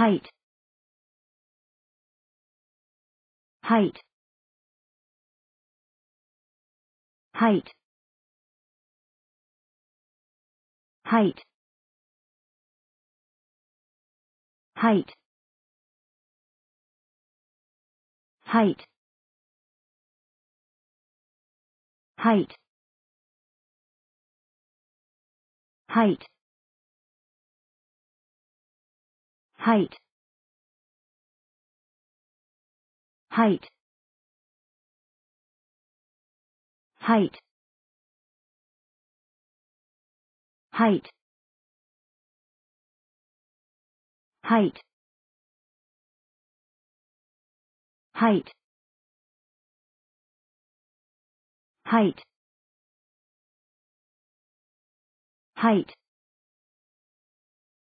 height height height height height height height height height height height height height height height height